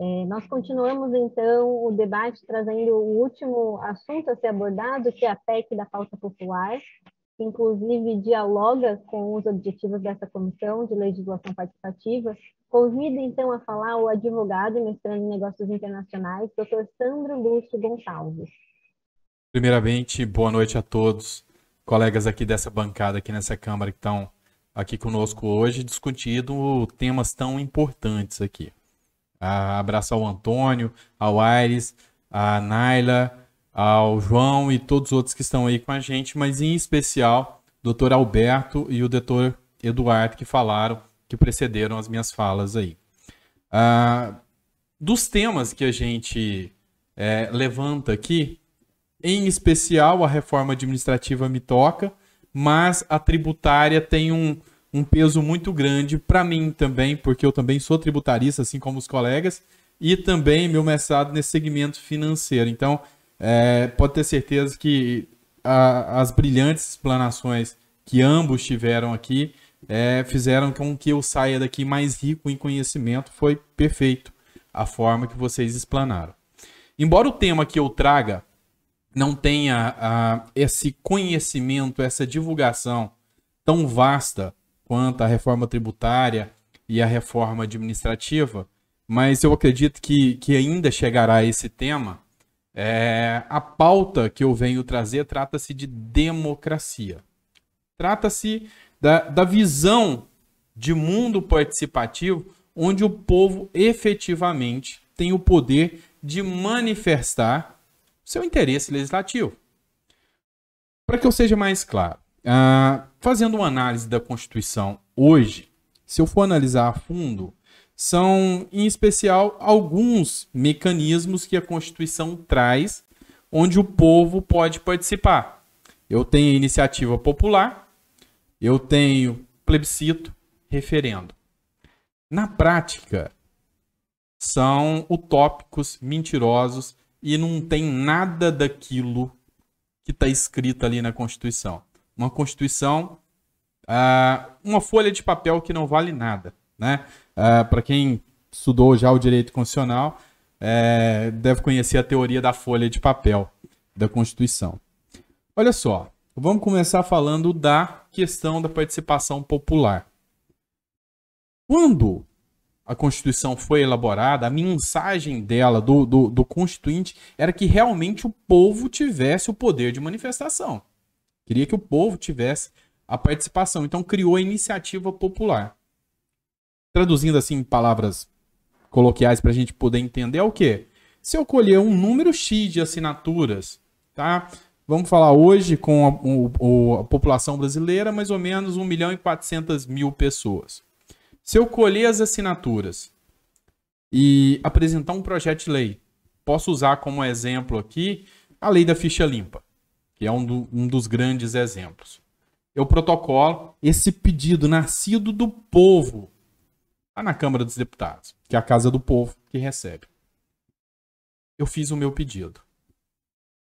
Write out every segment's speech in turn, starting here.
É, nós continuamos, então, o debate trazendo o último assunto a ser abordado, que é a PEC da pauta popular, que inclusive dialoga com os objetivos dessa comissão de legislação participativa. Convido, então, a falar o advogado e mestrando em negócios internacionais, doutor Sandro Lúcio Gonçalves. Primeiramente, boa noite a todos, colegas aqui dessa bancada, aqui nessa Câmara, que estão aqui conosco hoje, discutindo temas tão importantes aqui. A abraçar o Antônio, ao Aires, a Naila, ao João e todos os outros que estão aí com a gente, mas em especial Dr. Alberto e o Dr. Eduardo que falaram, que precederam as minhas falas aí. Ah, dos temas que a gente é, levanta aqui, em especial a reforma administrativa me toca, mas a tributária tem um, um peso muito grande para mim também, porque eu também sou tributarista, assim como os colegas, e também meu mestrado nesse segmento financeiro. Então, é, pode ter certeza que a, as brilhantes explanações que ambos tiveram aqui é, fizeram com que eu saia daqui mais rico em conhecimento. Foi perfeito a forma que vocês explanaram. Embora o tema que eu traga não tenha a, ah, esse conhecimento, essa divulgação tão vasta quanto à reforma tributária e à reforma administrativa, mas eu acredito que, que ainda chegará a esse tema. É, a pauta que eu venho trazer trata-se de democracia. Trata-se da, da visão de mundo participativo onde o povo efetivamente tem o poder de manifestar seu interesse legislativo. Para que eu seja mais claro, ah, Fazendo uma análise da Constituição hoje, se eu for analisar a fundo, são em especial alguns mecanismos que a Constituição traz onde o povo pode participar. Eu tenho iniciativa popular, eu tenho plebiscito, referendo. Na prática, são utópicos, mentirosos e não tem nada daquilo que está escrito ali na Constituição uma Constituição, uh, uma folha de papel que não vale nada. Né? Uh, ah, Para quem estudou já o direito constitucional, uh, deve conhecer a teoria da folha de papel da Constituição. Olha só, vamos começar falando da questão da participação popular. Quando a Constituição foi elaborada, a mensagem dela, do, do, do, Constituinte, era que realmente o povo tivesse o poder de manifestação. Queria que o povo tivesse a participação. Então criou a iniciativa popular. Traduzindo assim em palavras coloquiais para a gente poder entender, é o quê? Se eu colher um número X de assinaturas, tá? Vamos falar hoje com a, o, a população brasileira, mais ou menos 1 milhão e 400 mil pessoas. Se eu colher as assinaturas e apresentar um projeto de lei, posso usar como exemplo aqui a lei da ficha limpa que é um, do, um dos grandes exemplos. Eu protocolo esse pedido nascido do povo, lá tá na Câmara dos Deputados, que é a casa do povo que recebe. Eu fiz o meu pedido.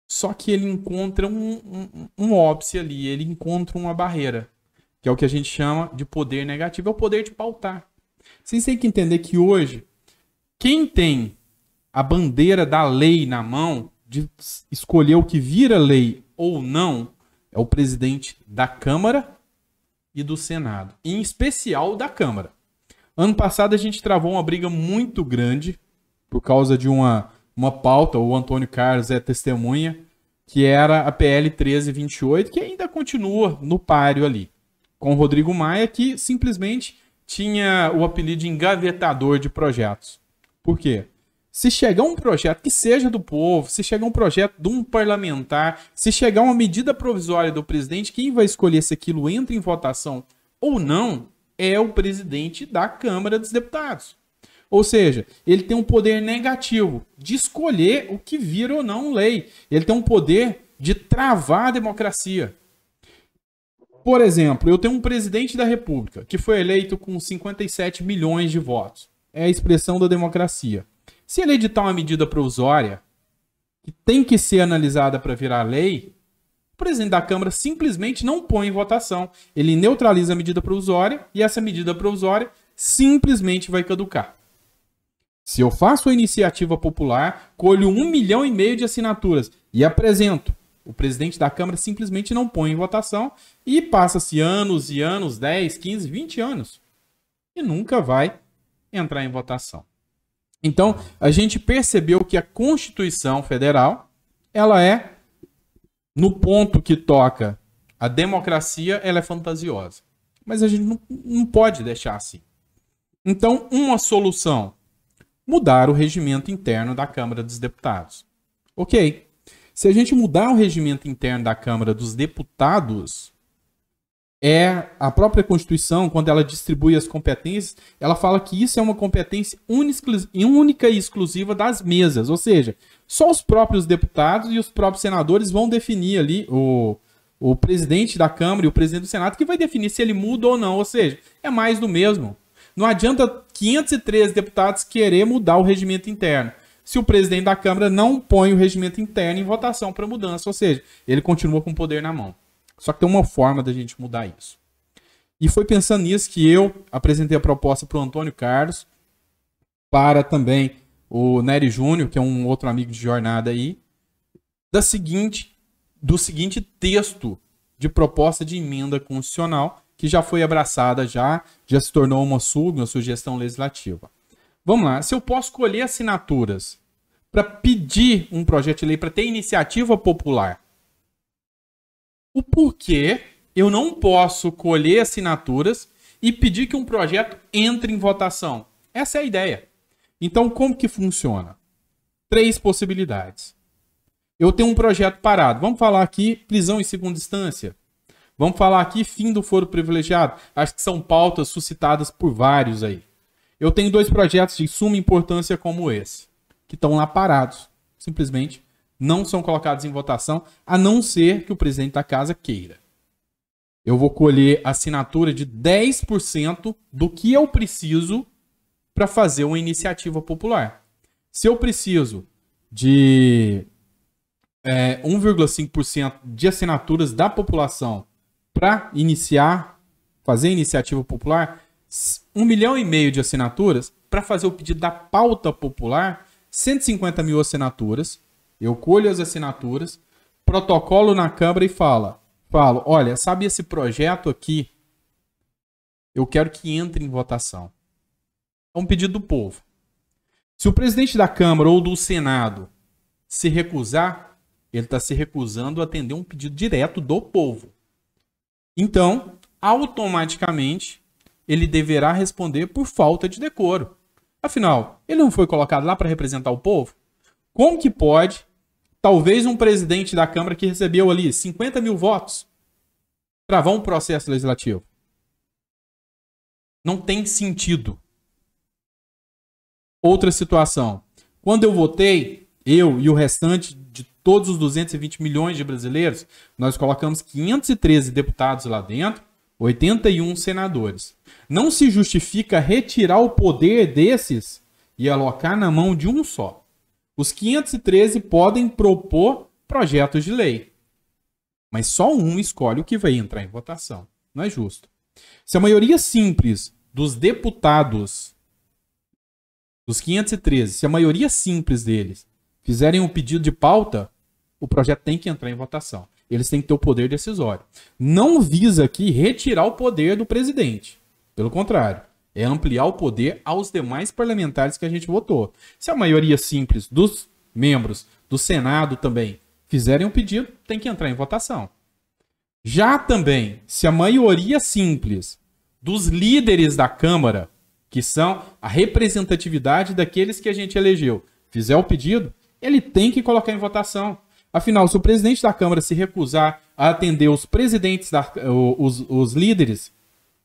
Só que ele encontra um, um, um óbice ali, ele encontra uma barreira, que é o que a gente chama de poder negativo, é o poder de pautar. Vocês têm que entender que hoje, quem tem a bandeira da lei na mão, de escolher o que vira lei ou não é o presidente da Câmara e do Senado, em especial da Câmara. Ano passado a gente travou uma briga muito grande por causa de uma, uma pauta, o Antônio Carlos é testemunha, que era a PL 1328, que ainda continua no páreo ali, com o Rodrigo Maia, que simplesmente tinha o apelido de engavetador de projetos. Por quê? Se chegar um projeto que seja do povo, se chegar um projeto de um parlamentar, se chegar uma medida provisória do presidente, quem vai escolher se aquilo entra em votação ou não é o presidente da Câmara dos Deputados. Ou seja, ele tem um poder negativo de escolher o que vira ou não lei. Ele tem um poder de travar a democracia. Por exemplo, eu tenho um presidente da República que foi eleito com 57 milhões de votos. É a expressão da democracia. Se ele editar uma medida provisória que tem que ser analisada para virar lei, o presidente da Câmara simplesmente não põe em votação. Ele neutraliza a medida provisória e essa medida provisória simplesmente vai caducar. Se eu faço a iniciativa popular, colho um milhão e meio de assinaturas e apresento, o presidente da Câmara simplesmente não põe em votação e passa-se anos e anos, 10, 15, 20 anos, e nunca vai entrar em votação. Então, a gente percebeu que a Constituição Federal, ela é, no ponto que toca a democracia, ela é fantasiosa. Mas a gente não, não pode deixar assim. Então, uma solução, mudar o regimento interno da Câmara dos Deputados. Ok. Se a gente mudar o regimento interno da Câmara dos Deputados, é a própria Constituição, quando ela distribui as competências, ela fala que isso é uma competência única e exclusiva das mesas, ou seja, só os próprios deputados e os próprios senadores vão definir ali o, o presidente da Câmara e o presidente do Senado que vai definir se ele muda ou não, ou seja, é mais do mesmo. Não adianta 503 deputados querer mudar o regimento interno se o presidente da Câmara não põe o regimento interno em votação para mudança, ou seja, ele continua com o poder na mão. Só que tem uma forma da gente mudar isso. E foi pensando nisso que eu apresentei a proposta para o Antônio Carlos, para também o Nery Júnior, que é um outro amigo de jornada aí, da seguinte, do seguinte texto de proposta de emenda constitucional, que já foi abraçada já, já se tornou uma sug, uma sugestão legislativa. Vamos lá, se eu posso colher assinaturas para pedir um projeto de lei, para ter iniciativa popular, o porquê eu não posso colher assinaturas e pedir que um projeto entre em votação. Essa é a ideia. Então, como que funciona? Três possibilidades. Eu tenho um projeto parado. Vamos falar aqui prisão em segunda instância. Vamos falar aqui fim do foro privilegiado. Acho que são pautas suscitadas por vários aí. Eu tenho dois projetos de suma importância como esse, que estão lá parados, simplesmente não são colocados em votação, a não ser que o presidente da casa queira. Eu vou colher assinatura de 10% do que eu preciso para fazer uma iniciativa popular. Se eu preciso de é, 1,5% de assinaturas da população para iniciar, fazer iniciativa popular, um milhão e meio de assinaturas para fazer o pedido da pauta popular, 150 mil assinaturas, eu colho as assinaturas, protocolo na Câmara e fala, falo, olha, sabe esse projeto aqui? Eu quero que entre em votação. É um pedido do povo. Se o presidente da Câmara ou do Senado se recusar, ele está se recusando a atender um pedido direto do povo. Então, automaticamente, ele deverá responder por falta de decoro. Afinal, ele não foi colocado lá para representar o povo? Como que pode talvez um presidente da Câmara que recebeu ali 50 mil votos travar um processo legislativo. Não tem sentido. Outra situação. Quando eu votei, eu e o restante de todos os 220 milhões de brasileiros, nós colocamos 513 deputados lá dentro, 81 senadores. Não se justifica retirar o poder desses e alocar na mão de um só. Os 513 podem propor projetos de lei, mas só um escolhe o que vai entrar em votação. Não é justo. Se a maioria simples dos deputados, dos 513, se a maioria simples deles fizerem um pedido de pauta, o projeto tem que entrar em votação. Eles têm que ter o poder decisório. Não visa aqui retirar o poder do presidente. Pelo contrário, é ampliar o poder aos demais parlamentares que a gente votou. Se a maioria simples dos membros do Senado também fizerem um pedido, tem que entrar em votação. Já também, se a maioria simples dos líderes da Câmara, que são a representatividade daqueles que a gente elegeu, fizer o pedido, ele tem que colocar em votação. Afinal, se o presidente da Câmara se recusar a atender os presidentes, da, os, os líderes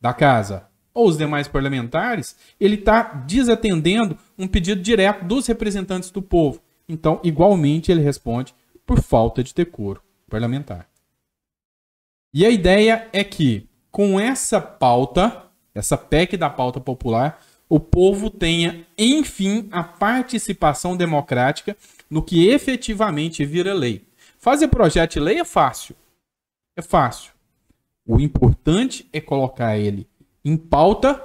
da casa ou os demais parlamentares, ele está desatendendo um pedido direto dos representantes do povo. Então, igualmente, ele responde por falta de decoro parlamentar. E a ideia é que, com essa pauta, essa PEC da pauta popular, o povo tenha, enfim, a participação democrática no que efetivamente vira lei. Fazer projeto de lei é fácil. É fácil. O importante é colocar ele em pauta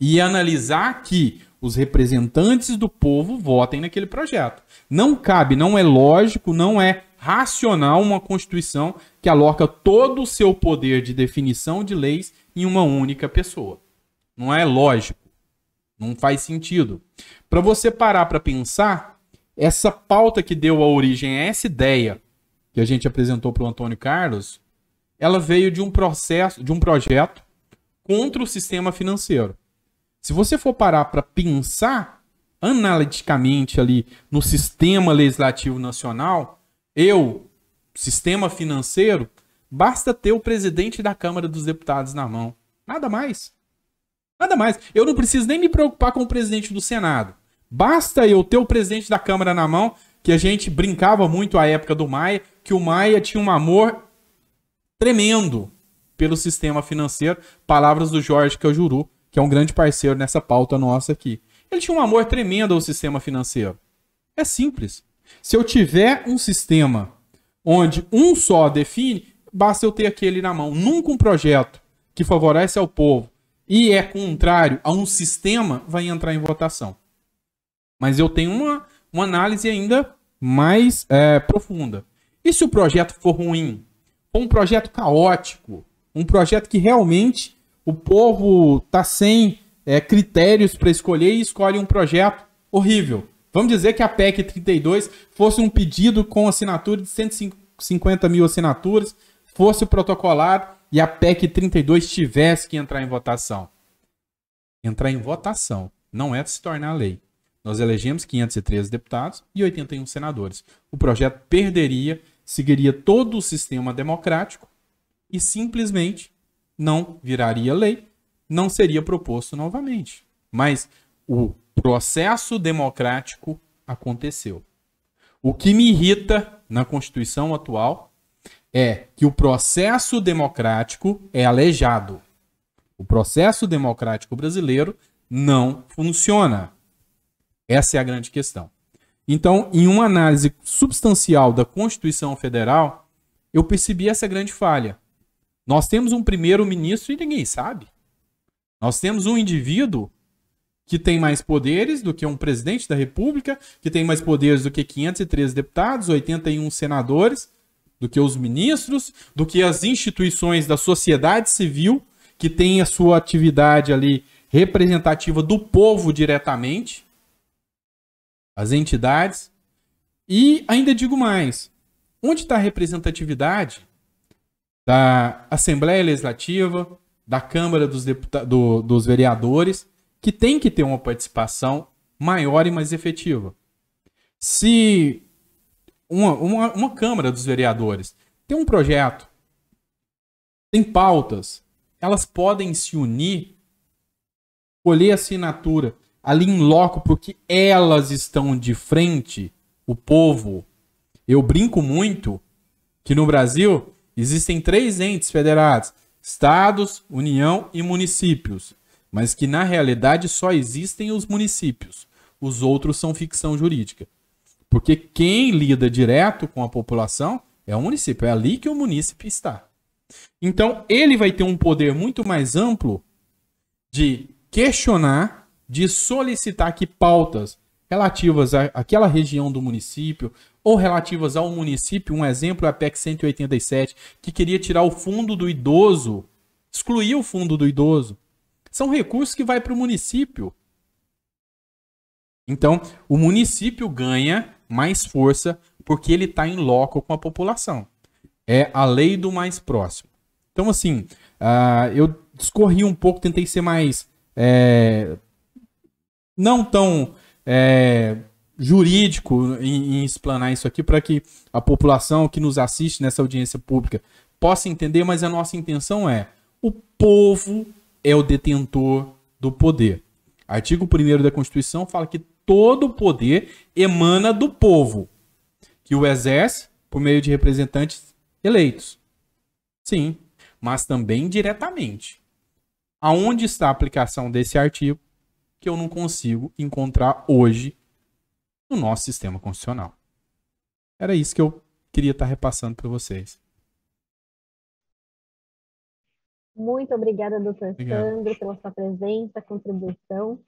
e analisar que os representantes do povo votem naquele projeto. Não cabe, não é lógico, não é racional uma Constituição que aloca todo o seu poder de definição de leis em uma única pessoa. Não é lógico. Não faz sentido. Para você parar para pensar, essa pauta que deu a origem a essa ideia que a gente apresentou para o Antônio Carlos, ela veio de um processo, de um projeto contra o sistema financeiro. Se você for parar para pensar analiticamente ali no sistema legislativo nacional, eu, sistema financeiro, basta ter o presidente da Câmara dos Deputados na mão. Nada mais. Nada mais. Eu não preciso nem me preocupar com o presidente do Senado. Basta eu ter o presidente da Câmara na mão, que a gente brincava muito à época do Maia, que o Maia tinha um amor tremendo pelo sistema financeiro. Palavras do Jorge que é o Juru, que é um grande parceiro nessa pauta nossa aqui. Ele tinha um amor tremendo ao sistema financeiro. É simples. Se eu tiver um sistema onde um só define, basta eu ter aquele na mão. Nunca um projeto que favorece ao povo e é contrário a um sistema vai entrar em votação. Mas eu tenho uma, uma análise ainda mais é, profunda. E se o projeto for ruim? Ou um projeto caótico? Um projeto que realmente o povo está sem é, critérios para escolher e escolhe um projeto horrível. Vamos dizer que a PEC 32 fosse um pedido com assinatura de 150 mil assinaturas, fosse protocolado e a PEC 32 tivesse que entrar em votação. Entrar em votação não é se tornar lei. Nós elegemos 513 deputados e 81 senadores. O projeto perderia, seguiria todo o sistema democrático e simplesmente não viraria lei, não seria proposto novamente. Mas o processo democrático aconteceu. O que me irrita na Constituição atual é que o processo democrático é aleijado. O processo democrático brasileiro não funciona. Essa é a grande questão. Então, em uma análise substancial da Constituição Federal, eu percebi essa grande falha. Nós temos um primeiro-ministro e ninguém sabe. Nós temos um indivíduo que tem mais poderes do que um presidente da República, que tem mais poderes do que 503 deputados, 81 senadores, do que os ministros, do que as instituições da sociedade civil, que tem a sua atividade ali representativa do povo diretamente, as entidades. E ainda digo mais: onde está a representatividade da Assembleia Legislativa, da Câmara dos, Deputa do, dos Vereadores, que tem que ter uma participação maior e mais efetiva. Se uma, uma, uma Câmara dos Vereadores tem um projeto, tem pautas, elas podem se unir, colher assinatura ali em loco, porque elas estão de frente, o povo. Eu brinco muito que no Brasil Existem três entes federados: estados, União e municípios, mas que na realidade só existem os municípios. Os outros são ficção jurídica. Porque quem lida direto com a população é o município, é ali que o município está. Então, ele vai ter um poder muito mais amplo de questionar, de solicitar que pautas relativas àquela região do município ou relativas ao município. Um exemplo é a PEC 187, que queria tirar o fundo do idoso, excluir o fundo do idoso. São recursos que vai para o município. Então, o município ganha mais força porque ele está em loco com a população. É a lei do mais próximo. Então, assim, uh, eu discorri um pouco, tentei ser mais. É, não tão. É, jurídico em, em explanar isso aqui para que a população que nos assiste nessa audiência pública possa entender, mas a nossa intenção é o povo é o detentor do poder. Artigo 1 da Constituição fala que todo poder emana do povo, que o exerce por meio de representantes eleitos. Sim, mas também diretamente. Aonde está a aplicação desse artigo que eu não consigo encontrar hoje no nosso sistema constitucional. Era isso que eu queria estar repassando para vocês. Muito obrigada, doutor Obrigado. Sandro, pela sua presença, contribuição.